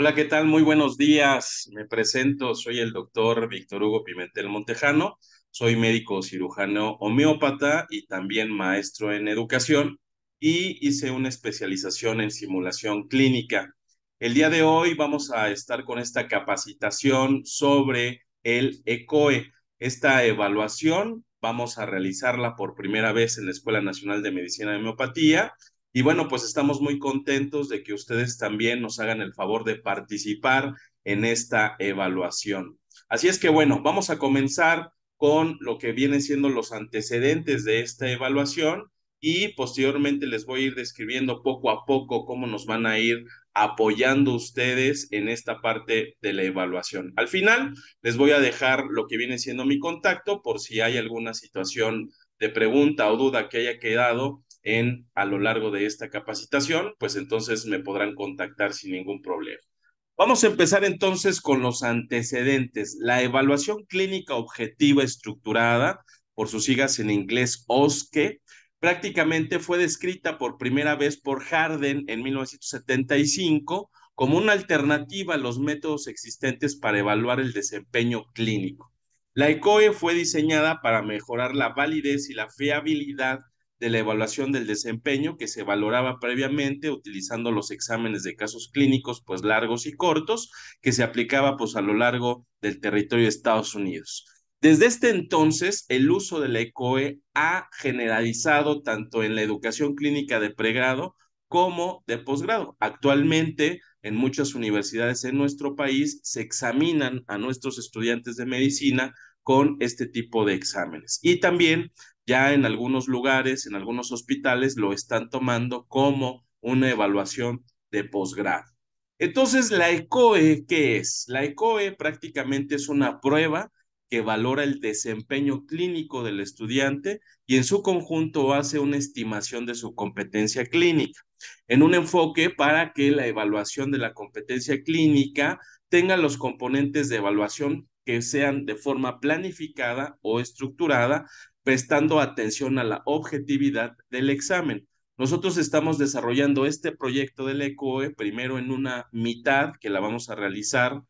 Hola, ¿qué tal? Muy buenos días. Me presento, soy el doctor Víctor Hugo Pimentel Montejano, soy médico cirujano homeópata y también maestro en educación y hice una especialización en simulación clínica. El día de hoy vamos a estar con esta capacitación sobre el ECOE. E. Esta evaluación vamos a realizarla por primera vez en la Escuela Nacional de Medicina de Homeopatía y bueno, pues estamos muy contentos de que ustedes también nos hagan el favor de participar en esta evaluación. Así es que bueno, vamos a comenzar con lo que vienen siendo los antecedentes de esta evaluación y posteriormente les voy a ir describiendo poco a poco cómo nos van a ir apoyando ustedes en esta parte de la evaluación. Al final les voy a dejar lo que viene siendo mi contacto por si hay alguna situación de pregunta o duda que haya quedado en a lo largo de esta capacitación, pues entonces me podrán contactar sin ningún problema. Vamos a empezar entonces con los antecedentes. La evaluación clínica objetiva estructurada, por sus siglas en inglés OSCE, prácticamente fue descrita por primera vez por Harden en 1975 como una alternativa a los métodos existentes para evaluar el desempeño clínico. La ECOE e fue diseñada para mejorar la validez y la fiabilidad de la evaluación del desempeño que se valoraba previamente utilizando los exámenes de casos clínicos pues largos y cortos que se aplicaba pues a lo largo del territorio de Estados Unidos. Desde este entonces, el uso de la ECOE e ha generalizado tanto en la educación clínica de pregrado como de posgrado. Actualmente, en muchas universidades en nuestro país se examinan a nuestros estudiantes de medicina con este tipo de exámenes. Y también ya en algunos lugares, en algunos hospitales, lo están tomando como una evaluación de posgrado. Entonces, la ECOE, ¿qué es? La ECOE prácticamente es una prueba que valora el desempeño clínico del estudiante y en su conjunto hace una estimación de su competencia clínica, en un enfoque para que la evaluación de la competencia clínica tenga los componentes de evaluación que sean de forma planificada o estructurada, prestando atención a la objetividad del examen. Nosotros estamos desarrollando este proyecto del ECOE e primero en una mitad que la vamos a realizar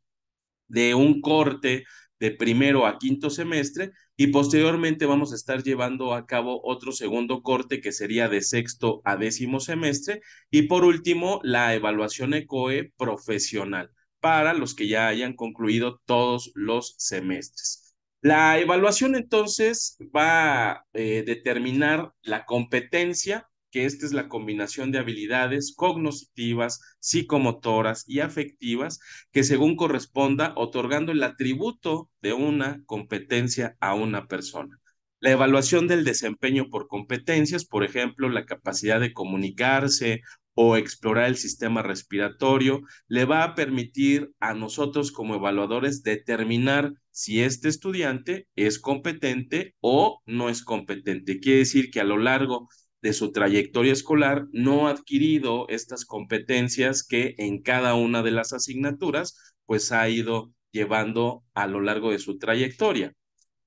de un corte de primero a quinto semestre y posteriormente vamos a estar llevando a cabo otro segundo corte que sería de sexto a décimo semestre y por último la evaluación ECOE e profesional para los que ya hayan concluido todos los semestres. La evaluación entonces va a eh, determinar la competencia, que esta es la combinación de habilidades cognitivas, psicomotoras y afectivas, que según corresponda, otorgando el atributo de una competencia a una persona. La evaluación del desempeño por competencias, por ejemplo, la capacidad de comunicarse o explorar el sistema respiratorio, le va a permitir a nosotros como evaluadores determinar si este estudiante es competente o no es competente. Quiere decir que a lo largo de su trayectoria escolar no ha adquirido estas competencias que en cada una de las asignaturas pues ha ido llevando a lo largo de su trayectoria.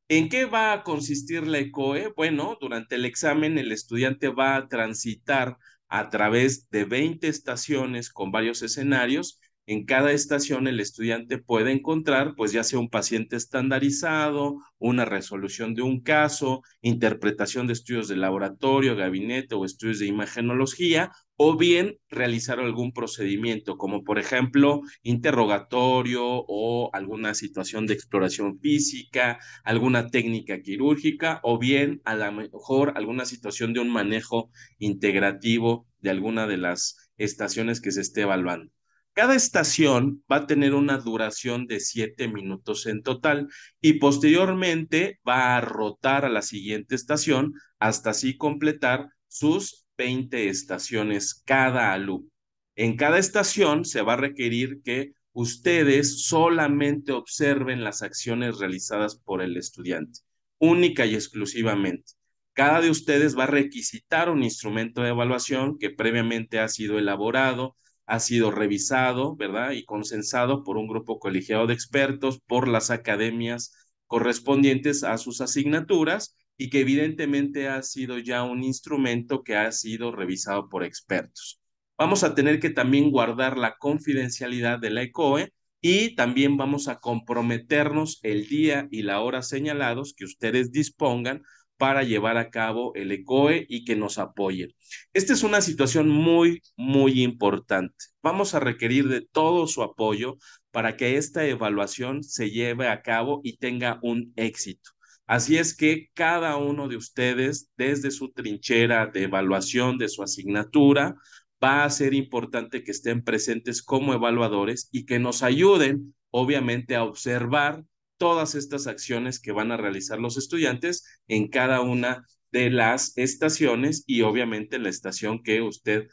¿En qué va a consistir la ECOE? E? Bueno, durante el examen el estudiante va a transitar a través de 20 estaciones con varios escenarios. En cada estación el estudiante puede encontrar, pues ya sea un paciente estandarizado, una resolución de un caso, interpretación de estudios de laboratorio, gabinete o estudios de imagenología o bien realizar algún procedimiento, como por ejemplo interrogatorio o alguna situación de exploración física, alguna técnica quirúrgica, o bien a lo mejor alguna situación de un manejo integrativo de alguna de las estaciones que se esté evaluando. Cada estación va a tener una duración de siete minutos en total y posteriormente va a rotar a la siguiente estación hasta así completar sus 20 estaciones cada alumno. En cada estación se va a requerir que ustedes solamente observen las acciones realizadas por el estudiante, única y exclusivamente. Cada de ustedes va a requisitar un instrumento de evaluación que previamente ha sido elaborado, ha sido revisado, ¿verdad? Y consensado por un grupo colegiado de expertos, por las academias, correspondientes a sus asignaturas y que evidentemente ha sido ya un instrumento que ha sido revisado por expertos. Vamos a tener que también guardar la confidencialidad de la ECOE y también vamos a comprometernos el día y la hora señalados que ustedes dispongan para llevar a cabo el ECOE e y que nos apoyen. Esta es una situación muy, muy importante. Vamos a requerir de todo su apoyo para que esta evaluación se lleve a cabo y tenga un éxito. Así es que cada uno de ustedes, desde su trinchera de evaluación de su asignatura, va a ser importante que estén presentes como evaluadores y que nos ayuden, obviamente, a observar todas estas acciones que van a realizar los estudiantes en cada una de las estaciones y obviamente la estación que usted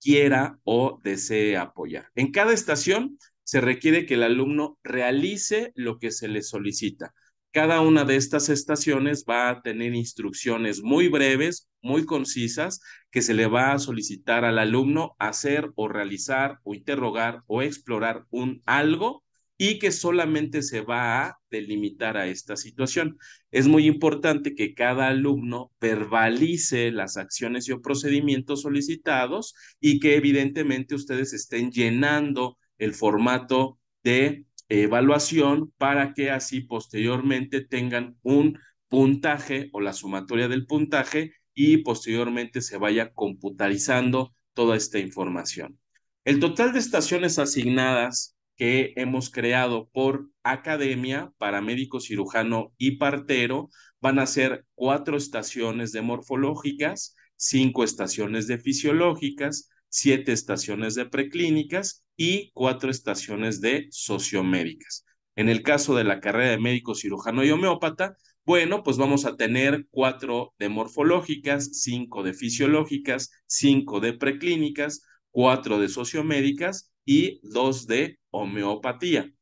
quiera o desee apoyar. En cada estación se requiere que el alumno realice lo que se le solicita. Cada una de estas estaciones va a tener instrucciones muy breves, muy concisas, que se le va a solicitar al alumno hacer o realizar o interrogar o explorar un algo y que solamente se va a delimitar a esta situación. Es muy importante que cada alumno verbalice las acciones y o procedimientos solicitados y que evidentemente ustedes estén llenando el formato de evaluación para que así posteriormente tengan un puntaje o la sumatoria del puntaje y posteriormente se vaya computarizando toda esta información. El total de estaciones asignadas que hemos creado por academia para médico cirujano y partero. Van a ser cuatro estaciones de morfológicas, cinco estaciones de fisiológicas, siete estaciones de preclínicas y cuatro estaciones de sociomédicas. En el caso de la carrera de médico cirujano y homeópata, bueno, pues vamos a tener cuatro de morfológicas, cinco de fisiológicas, cinco de preclínicas, cuatro de sociomédicas y dos de homeopatía.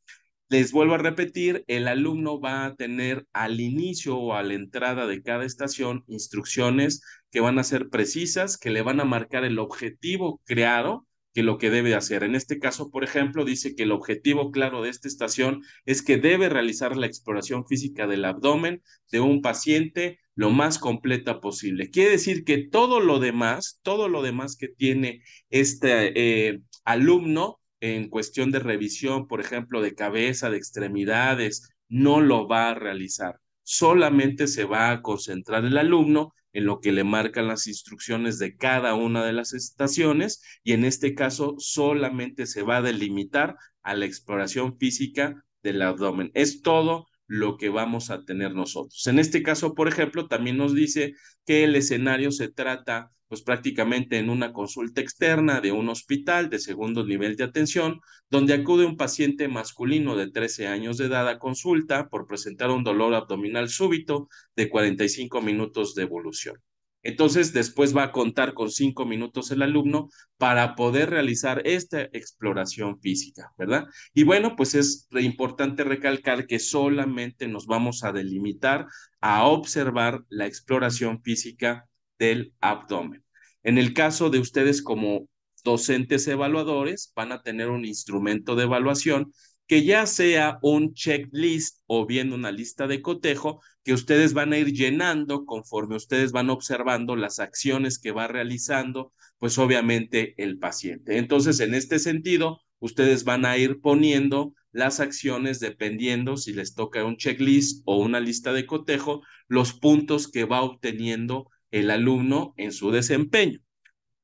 Les vuelvo a repetir, el alumno va a tener al inicio o a la entrada de cada estación instrucciones que van a ser precisas, que le van a marcar el objetivo creado que lo que debe hacer. En este caso, por ejemplo, dice que el objetivo claro de esta estación es que debe realizar la exploración física del abdomen de un paciente lo más completa posible. Quiere decir que todo lo demás, todo lo demás que tiene este eh, alumno en cuestión de revisión, por ejemplo, de cabeza, de extremidades, no lo va a realizar. Solamente se va a concentrar el alumno en lo que le marcan las instrucciones de cada una de las estaciones y en este caso solamente se va a delimitar a la exploración física del abdomen. Es todo lo que vamos a tener nosotros. En este caso, por ejemplo, también nos dice que el escenario se trata pues prácticamente en una consulta externa de un hospital de segundo nivel de atención, donde acude un paciente masculino de 13 años de edad a consulta por presentar un dolor abdominal súbito de 45 minutos de evolución. Entonces, después va a contar con cinco minutos el alumno para poder realizar esta exploración física, ¿verdad? Y bueno, pues es importante recalcar que solamente nos vamos a delimitar a observar la exploración física del abdomen. En el caso de ustedes como docentes evaluadores, van a tener un instrumento de evaluación que ya sea un checklist o bien una lista de cotejo que ustedes van a ir llenando conforme ustedes van observando las acciones que va realizando, pues obviamente el paciente. Entonces, en este sentido, ustedes van a ir poniendo las acciones dependiendo si les toca un checklist o una lista de cotejo, los puntos que va obteniendo el alumno en su desempeño.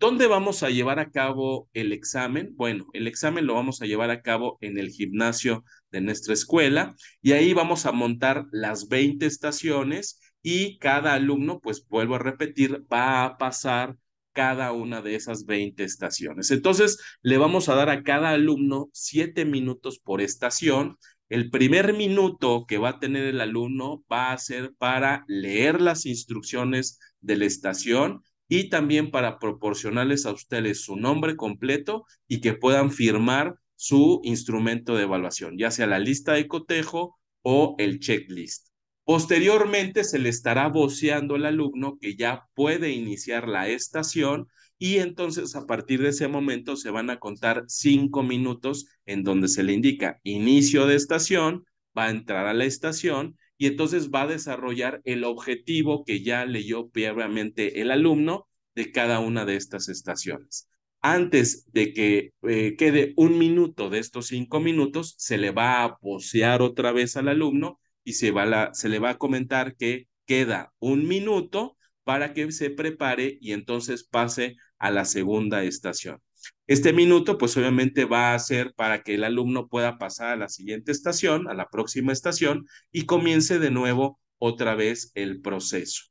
¿Dónde vamos a llevar a cabo el examen? Bueno, el examen lo vamos a llevar a cabo en el gimnasio de nuestra escuela y ahí vamos a montar las 20 estaciones y cada alumno, pues vuelvo a repetir, va a pasar cada una de esas 20 estaciones. Entonces, le vamos a dar a cada alumno 7 minutos por estación. El primer minuto que va a tener el alumno va a ser para leer las instrucciones de la estación y también para proporcionarles a ustedes su nombre completo y que puedan firmar su instrumento de evaluación, ya sea la lista de cotejo o el checklist. Posteriormente se le estará voceando al alumno que ya puede iniciar la estación y entonces a partir de ese momento se van a contar cinco minutos en donde se le indica inicio de estación, va a entrar a la estación y entonces va a desarrollar el objetivo que ya leyó previamente el alumno de cada una de estas estaciones. Antes de que eh, quede un minuto de estos cinco minutos, se le va a posear otra vez al alumno y se, se le va a comentar que queda un minuto para que se prepare y entonces pase a la segunda estación. Este minuto, pues obviamente va a ser para que el alumno pueda pasar a la siguiente estación, a la próxima estación, y comience de nuevo otra vez el proceso.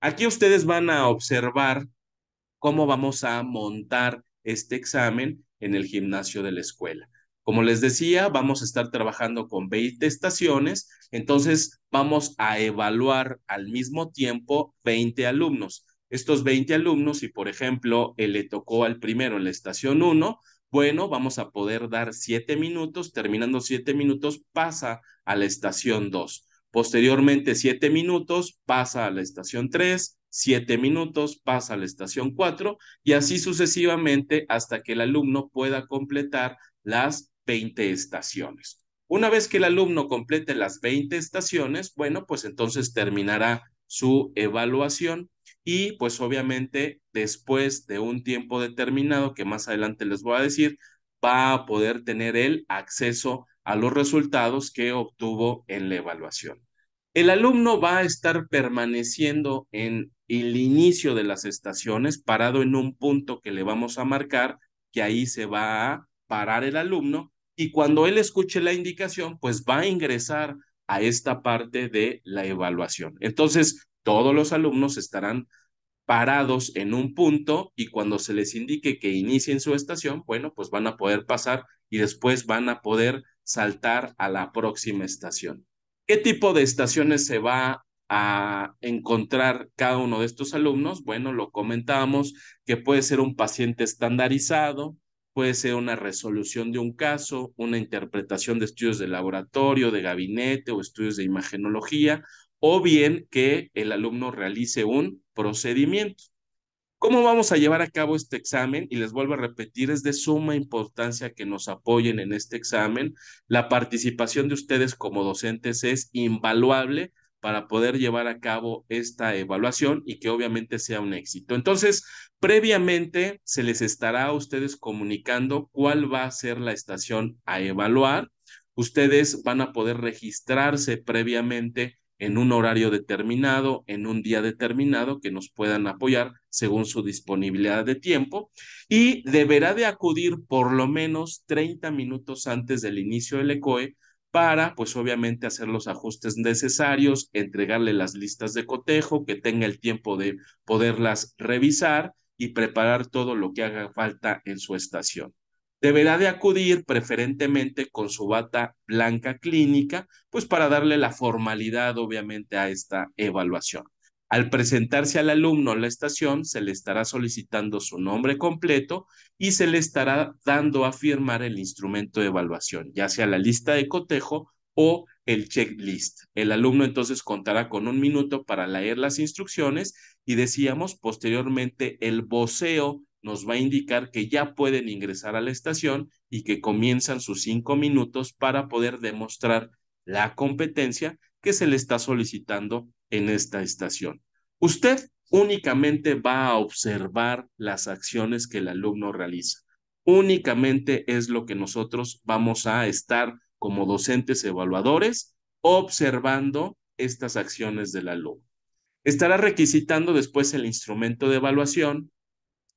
Aquí ustedes van a observar cómo vamos a montar este examen en el gimnasio de la escuela. Como les decía, vamos a estar trabajando con 20 estaciones, entonces vamos a evaluar al mismo tiempo 20 alumnos estos 20 alumnos, si por ejemplo eh, le tocó al primero en la estación 1, bueno, vamos a poder dar 7 minutos, terminando 7 minutos pasa a la estación 2. Posteriormente, 7 minutos pasa a la estación 3, 7 minutos pasa a la estación 4 y así sucesivamente hasta que el alumno pueda completar las 20 estaciones. Una vez que el alumno complete las 20 estaciones, bueno, pues entonces terminará su evaluación y pues obviamente después de un tiempo determinado, que más adelante les voy a decir, va a poder tener el acceso a los resultados que obtuvo en la evaluación. El alumno va a estar permaneciendo en el inicio de las estaciones, parado en un punto que le vamos a marcar, que ahí se va a parar el alumno y cuando él escuche la indicación, pues va a ingresar a esta parte de la evaluación. Entonces, todos los alumnos estarán parados en un punto y cuando se les indique que inicien su estación, bueno, pues van a poder pasar y después van a poder saltar a la próxima estación. ¿Qué tipo de estaciones se va a encontrar cada uno de estos alumnos? Bueno, lo comentábamos que puede ser un paciente estandarizado, puede ser una resolución de un caso, una interpretación de estudios de laboratorio, de gabinete o estudios de imagenología, o bien que el alumno realice un procedimiento. ¿Cómo vamos a llevar a cabo este examen? Y les vuelvo a repetir, es de suma importancia que nos apoyen en este examen. La participación de ustedes como docentes es invaluable para poder llevar a cabo esta evaluación y que obviamente sea un éxito. Entonces, previamente se les estará a ustedes comunicando cuál va a ser la estación a evaluar. Ustedes van a poder registrarse previamente en un horario determinado, en un día determinado, que nos puedan apoyar según su disponibilidad de tiempo. Y deberá de acudir por lo menos 30 minutos antes del inicio del ECOE para, pues obviamente, hacer los ajustes necesarios, entregarle las listas de cotejo, que tenga el tiempo de poderlas revisar y preparar todo lo que haga falta en su estación. Deberá de acudir preferentemente con su bata blanca clínica, pues para darle la formalidad, obviamente, a esta evaluación. Al presentarse al alumno a la estación, se le estará solicitando su nombre completo y se le estará dando a firmar el instrumento de evaluación, ya sea la lista de cotejo o el checklist. El alumno entonces contará con un minuto para leer las instrucciones y decíamos posteriormente el voceo nos va a indicar que ya pueden ingresar a la estación y que comienzan sus cinco minutos para poder demostrar la competencia que se le está solicitando en esta estación. Usted únicamente va a observar las acciones que el alumno realiza. Únicamente es lo que nosotros vamos a estar como docentes evaluadores observando estas acciones del alumno. Estará requisitando después el instrumento de evaluación.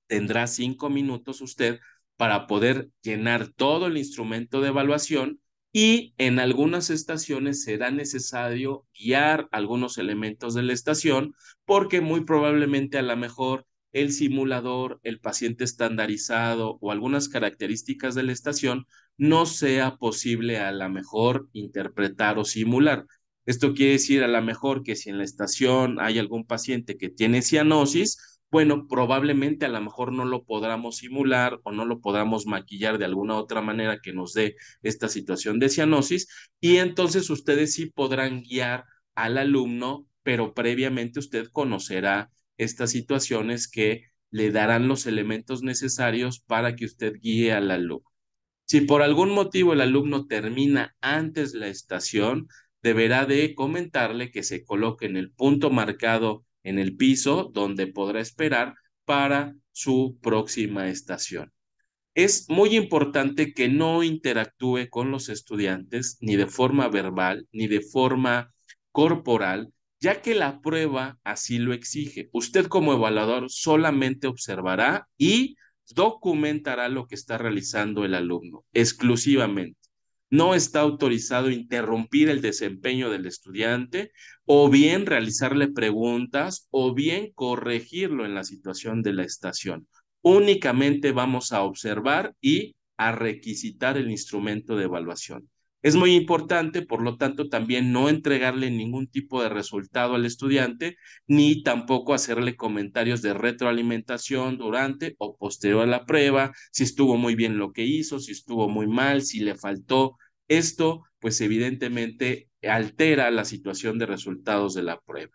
Tendrá cinco minutos usted para poder llenar todo el instrumento de evaluación y en algunas estaciones será necesario guiar algunos elementos de la estación porque muy probablemente a lo mejor el simulador, el paciente estandarizado o algunas características de la estación no sea posible a lo mejor interpretar o simular. Esto quiere decir a lo mejor que si en la estación hay algún paciente que tiene cianosis, bueno, probablemente a lo mejor no lo podamos simular o no lo podamos maquillar de alguna otra manera que nos dé esta situación de cianosis y entonces ustedes sí podrán guiar al alumno, pero previamente usted conocerá estas situaciones que le darán los elementos necesarios para que usted guíe al alumno. Si por algún motivo el alumno termina antes la estación, deberá de comentarle que se coloque en el punto marcado en el piso donde podrá esperar para su próxima estación. Es muy importante que no interactúe con los estudiantes ni de forma verbal ni de forma corporal, ya que la prueba así lo exige. Usted como evaluador solamente observará y documentará lo que está realizando el alumno exclusivamente. No está autorizado interrumpir el desempeño del estudiante o bien realizarle preguntas o bien corregirlo en la situación de la estación. Únicamente vamos a observar y a requisitar el instrumento de evaluación. Es muy importante, por lo tanto, también no entregarle ningún tipo de resultado al estudiante, ni tampoco hacerle comentarios de retroalimentación durante o posterior a la prueba, si estuvo muy bien lo que hizo, si estuvo muy mal, si le faltó esto, pues evidentemente, altera la situación de resultados de la prueba.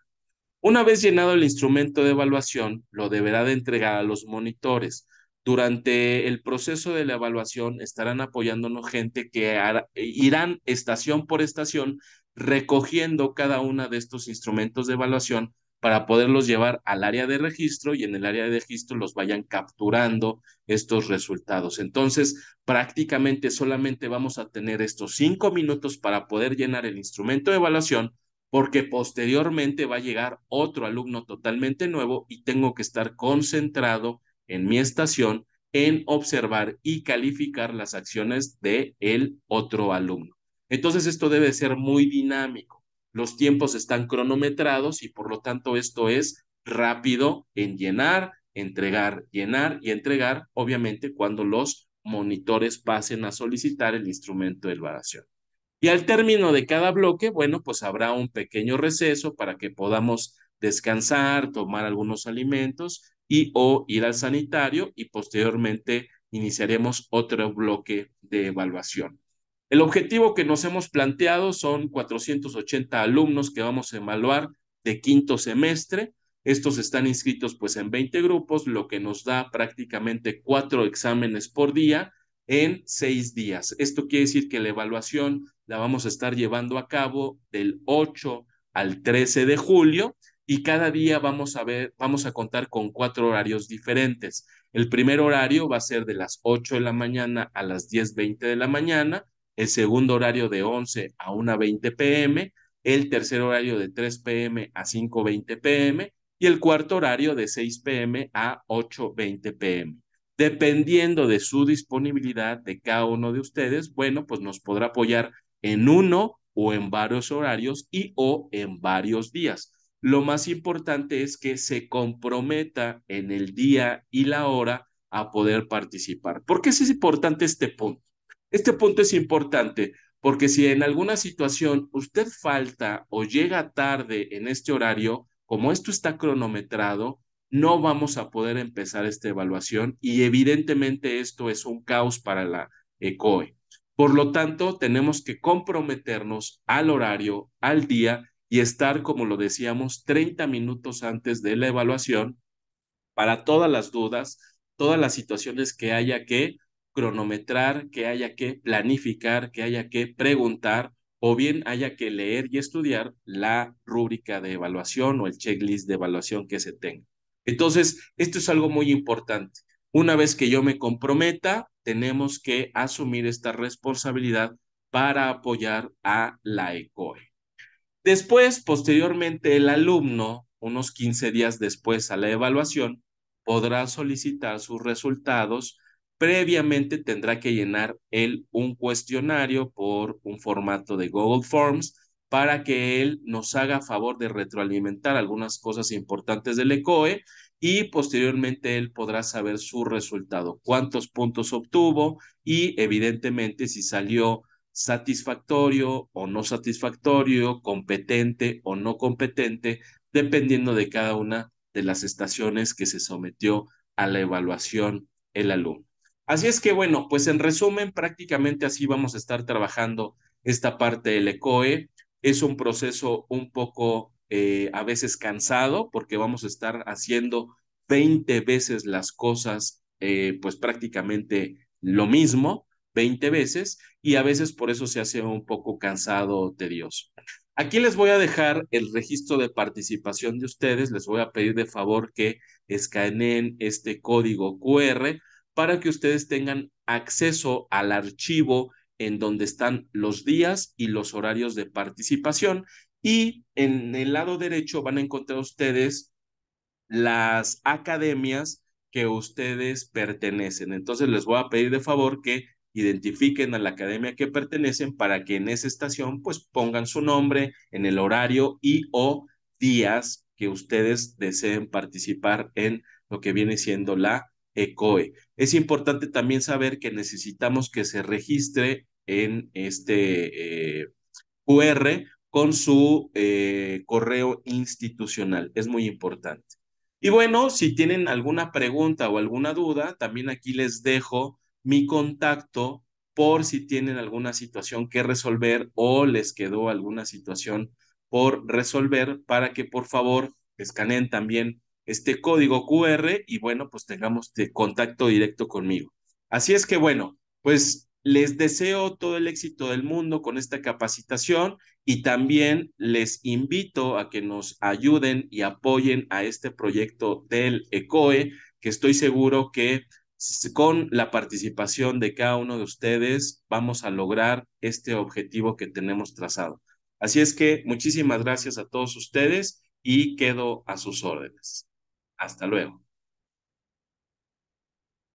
Una vez llenado el instrumento de evaluación, lo deberá de entregar a los monitores. Durante el proceso de la evaluación estarán apoyándonos gente que irán estación por estación recogiendo cada uno de estos instrumentos de evaluación para poderlos llevar al área de registro y en el área de registro los vayan capturando estos resultados. Entonces, prácticamente solamente vamos a tener estos cinco minutos para poder llenar el instrumento de evaluación porque posteriormente va a llegar otro alumno totalmente nuevo y tengo que estar concentrado en mi estación en observar y calificar las acciones de el otro alumno. Entonces, esto debe ser muy dinámico los tiempos están cronometrados y por lo tanto esto es rápido en llenar, entregar, llenar y entregar, obviamente cuando los monitores pasen a solicitar el instrumento de evaluación. Y al término de cada bloque, bueno, pues habrá un pequeño receso para que podamos descansar, tomar algunos alimentos y o ir al sanitario y posteriormente iniciaremos otro bloque de evaluación. El objetivo que nos hemos planteado son 480 alumnos que vamos a evaluar de quinto semestre. Estos están inscritos pues en 20 grupos, lo que nos da prácticamente cuatro exámenes por día en seis días. Esto quiere decir que la evaluación la vamos a estar llevando a cabo del 8 al 13 de julio y cada día vamos a ver, vamos a contar con cuatro horarios diferentes. El primer horario va a ser de las 8 de la mañana a las 10.20 de la mañana, el segundo horario de 11 a 1.20 pm, el tercer horario de 3 pm a 5.20 pm y el cuarto horario de 6 pm a 8.20 pm. Dependiendo de su disponibilidad de cada uno de ustedes, bueno, pues nos podrá apoyar en uno o en varios horarios y o en varios días. Lo más importante es que se comprometa en el día y la hora a poder participar. ¿Por qué es importante este punto? Este punto es importante porque si en alguna situación usted falta o llega tarde en este horario, como esto está cronometrado, no vamos a poder empezar esta evaluación y evidentemente esto es un caos para la ECOE. Eh, Por lo tanto, tenemos que comprometernos al horario, al día y estar, como lo decíamos, 30 minutos antes de la evaluación para todas las dudas, todas las situaciones que haya que cronometrar, que haya que planificar, que haya que preguntar o bien haya que leer y estudiar la rúbrica de evaluación o el checklist de evaluación que se tenga. Entonces, esto es algo muy importante. Una vez que yo me comprometa, tenemos que asumir esta responsabilidad para apoyar a la ECOE. Después, posteriormente, el alumno, unos 15 días después a la evaluación, podrá solicitar sus resultados previamente tendrá que llenar él un cuestionario por un formato de Google Forms para que él nos haga favor de retroalimentar algunas cosas importantes del ECOE y posteriormente él podrá saber su resultado, cuántos puntos obtuvo y evidentemente si salió satisfactorio o no satisfactorio, competente o no competente, dependiendo de cada una de las estaciones que se sometió a la evaluación el alumno. Así es que bueno, pues en resumen, prácticamente así vamos a estar trabajando esta parte del ECOE. E. Es un proceso un poco eh, a veces cansado porque vamos a estar haciendo 20 veces las cosas, eh, pues prácticamente lo mismo, 20 veces, y a veces por eso se hace un poco cansado o tedioso. Aquí les voy a dejar el registro de participación de ustedes, les voy a pedir de favor que escaneen este código QR para que ustedes tengan acceso al archivo en donde están los días y los horarios de participación. Y en el lado derecho van a encontrar ustedes las academias que ustedes pertenecen. Entonces les voy a pedir de favor que identifiquen a la academia que pertenecen para que en esa estación pues pongan su nombre en el horario y o días que ustedes deseen participar en lo que viene siendo la eh, es importante también saber que necesitamos que se registre en este eh, QR con su eh, correo institucional. Es muy importante. Y bueno, si tienen alguna pregunta o alguna duda, también aquí les dejo mi contacto por si tienen alguna situación que resolver o les quedó alguna situación por resolver para que por favor escaneen también este código QR y bueno, pues tengamos de contacto directo conmigo. Así es que bueno, pues les deseo todo el éxito del mundo con esta capacitación y también les invito a que nos ayuden y apoyen a este proyecto del ECOE, e, que estoy seguro que con la participación de cada uno de ustedes vamos a lograr este objetivo que tenemos trazado. Así es que muchísimas gracias a todos ustedes y quedo a sus órdenes. Hasta luego.